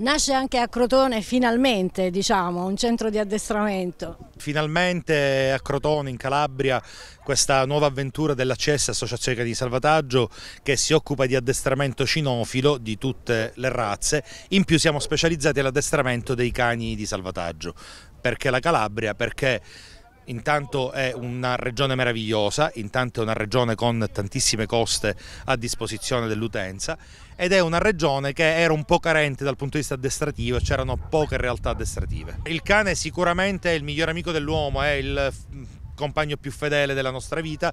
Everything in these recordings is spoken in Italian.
Nasce anche a Crotone finalmente diciamo, un centro di addestramento. Finalmente a Crotone in Calabria questa nuova avventura dell'ACS, Associazione di Salvataggio che si occupa di addestramento cinofilo di tutte le razze, in più siamo specializzati all'addestramento dei cani di salvataggio. Perché la Calabria? Perché Intanto è una regione meravigliosa, intanto è una regione con tantissime coste a disposizione dell'utenza ed è una regione che era un po' carente dal punto di vista addestrativo, c'erano poche realtà addestrative. Il cane sicuramente è il miglior amico dell'uomo, è il compagno più fedele della nostra vita,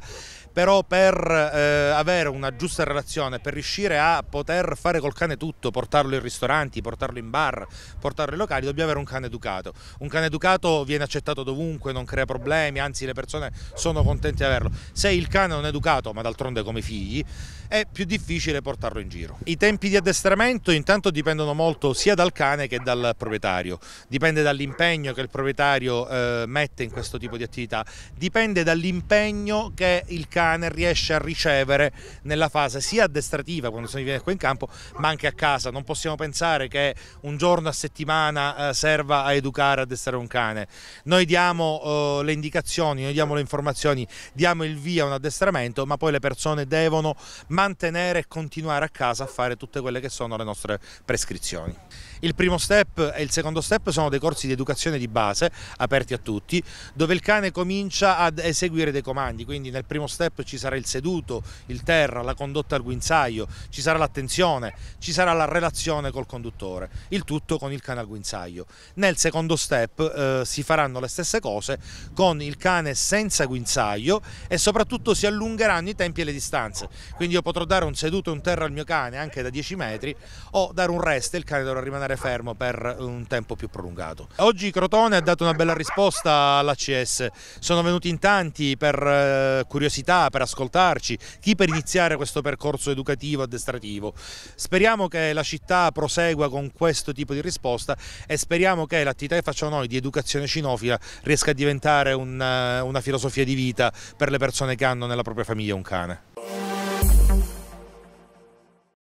però per eh, avere una giusta relazione, per riuscire a poter fare col cane tutto, portarlo in ristoranti, portarlo in bar, portarlo in locali, dobbiamo avere un cane educato. Un cane educato viene accettato dovunque, non crea problemi, anzi le persone sono contente di averlo. Se il cane non è educato, ma d'altronde come figli, è più difficile portarlo in giro. I tempi di addestramento intanto dipendono molto sia dal cane che dal proprietario, dipende dall'impegno che il proprietario eh, mette in questo tipo di attività, dipende dall'impegno che il cane riesce a ricevere nella fase sia addestrativa quando si viene qua in campo ma anche a casa non possiamo pensare che un giorno a settimana eh, serva a educare a addestrare un cane noi diamo eh, le indicazioni noi diamo le informazioni diamo il via a un addestramento ma poi le persone devono mantenere e continuare a casa a fare tutte quelle che sono le nostre prescrizioni il primo step e il secondo step sono dei corsi di educazione di base aperti a tutti dove il cane comincia comincia ad eseguire dei comandi, quindi nel primo step ci sarà il seduto, il terra, la condotta al guinzaio, ci sarà l'attenzione, ci sarà la relazione col conduttore, il tutto con il cane al guinzaio. Nel secondo step eh, si faranno le stesse cose con il cane senza guinzaio e soprattutto si allungheranno i tempi e le distanze, quindi io potrò dare un seduto e un terra al mio cane anche da 10 metri o dare un rest e il cane dovrà rimanere fermo per un tempo più prolungato. Oggi Crotone ha dato una bella risposta all'ACS, sono venuti venuti in tanti per eh, curiosità, per ascoltarci, chi per iniziare questo percorso educativo addestrativo. Speriamo che la città prosegua con questo tipo di risposta e speriamo che l'attività che facciamo noi di educazione cinofila riesca a diventare una, eh, una filosofia di vita per le persone che hanno nella propria famiglia un cane.